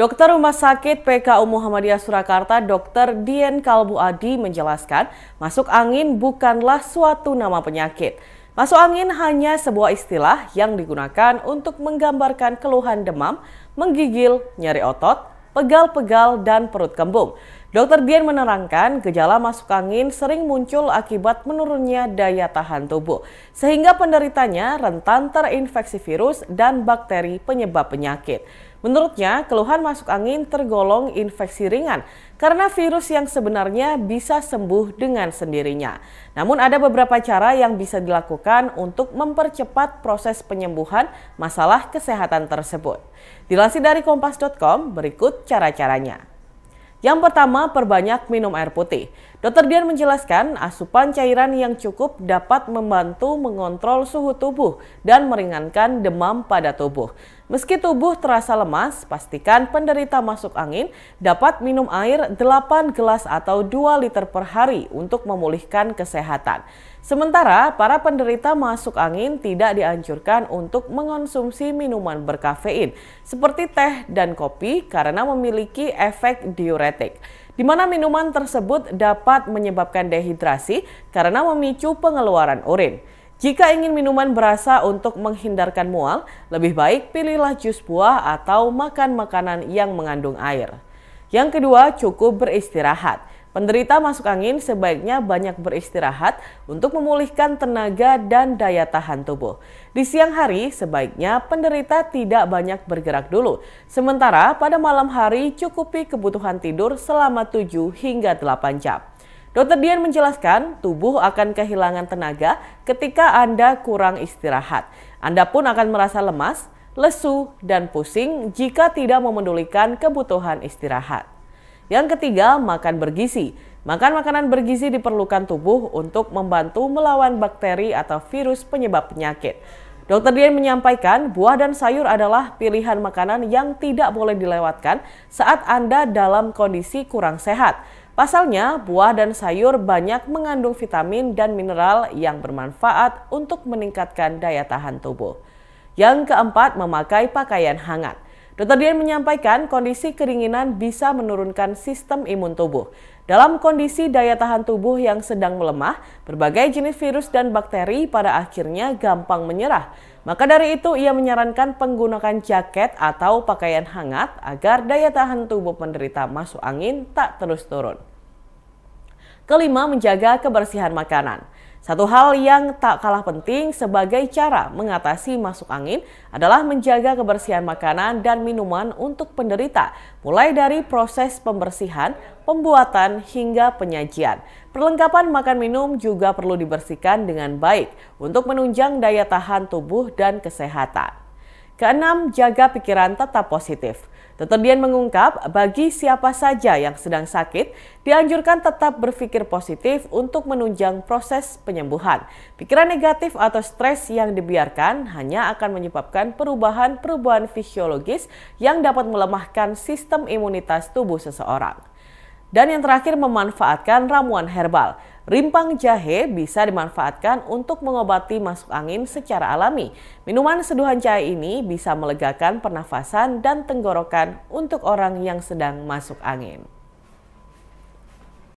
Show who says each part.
Speaker 1: Dokter Rumah Sakit PKU Muhammadiyah Surakarta, Dr. Dien Kalbu Adi menjelaskan, masuk angin bukanlah suatu nama penyakit. Masuk angin hanya sebuah istilah yang digunakan untuk menggambarkan keluhan demam, menggigil, nyeri otot, pegal-pegal, dan perut kembung. Dokter Dian menerangkan gejala masuk angin sering muncul akibat menurunnya daya tahan tubuh, sehingga penderitanya rentan terinfeksi virus dan bakteri penyebab penyakit. Menurutnya, keluhan masuk angin tergolong infeksi ringan karena virus yang sebenarnya bisa sembuh dengan sendirinya. Namun ada beberapa cara yang bisa dilakukan untuk mempercepat proses penyembuhan masalah kesehatan tersebut. Dilansir dari kompas.com, berikut cara-caranya. Yang pertama, perbanyak minum air putih. Dokter Dian menjelaskan, asupan cairan yang cukup dapat membantu mengontrol suhu tubuh dan meringankan demam pada tubuh. Meski tubuh terasa lemas, pastikan penderita masuk angin dapat minum air 8 gelas atau 2 liter per hari untuk memulihkan kesehatan. Sementara para penderita masuk angin tidak dianjurkan untuk mengonsumsi minuman berkafein seperti teh dan kopi karena memiliki efek diuretik di mana minuman tersebut dapat menyebabkan dehidrasi karena memicu pengeluaran urin. Jika ingin minuman berasa untuk menghindarkan mual, lebih baik pilihlah jus buah atau makan makanan yang mengandung air. Yang kedua, cukup beristirahat. Penderita masuk angin sebaiknya banyak beristirahat untuk memulihkan tenaga dan daya tahan tubuh. Di siang hari, sebaiknya penderita tidak banyak bergerak dulu. Sementara pada malam hari, cukupi kebutuhan tidur selama 7 hingga 8 jam. Dokter Dian menjelaskan, tubuh akan kehilangan tenaga ketika Anda kurang istirahat. Anda pun akan merasa lemas, lesu, dan pusing jika tidak memedulikan kebutuhan istirahat. Yang ketiga, makan bergizi. Makan makanan bergizi diperlukan tubuh untuk membantu melawan bakteri atau virus penyebab penyakit. Dokter Dian menyampaikan, buah dan sayur adalah pilihan makanan yang tidak boleh dilewatkan saat Anda dalam kondisi kurang sehat. Pasalnya, buah dan sayur banyak mengandung vitamin dan mineral yang bermanfaat untuk meningkatkan daya tahan tubuh. Yang keempat, memakai pakaian hangat. Dr. Dian menyampaikan kondisi keringinan bisa menurunkan sistem imun tubuh. Dalam kondisi daya tahan tubuh yang sedang melemah, berbagai jenis virus dan bakteri pada akhirnya gampang menyerah. Maka dari itu ia menyarankan penggunaan jaket atau pakaian hangat agar daya tahan tubuh penderita masuk angin tak terus turun. Kelima, menjaga kebersihan makanan. Satu hal yang tak kalah penting sebagai cara mengatasi masuk angin adalah menjaga kebersihan makanan dan minuman untuk penderita, mulai dari proses pembersihan, pembuatan, hingga penyajian. Perlengkapan makan minum juga perlu dibersihkan dengan baik untuk menunjang daya tahan tubuh dan kesehatan. Keenam, jaga pikiran tetap positif. Dian mengungkap, bagi siapa saja yang sedang sakit, dianjurkan tetap berpikir positif untuk menunjang proses penyembuhan. Pikiran negatif atau stres yang dibiarkan hanya akan menyebabkan perubahan-perubahan fisiologis yang dapat melemahkan sistem imunitas tubuh seseorang. Dan yang terakhir memanfaatkan ramuan herbal. Rimpang jahe bisa dimanfaatkan untuk mengobati masuk angin secara alami. Minuman seduhan jahe ini bisa melegakan pernafasan dan tenggorokan untuk orang yang sedang masuk angin.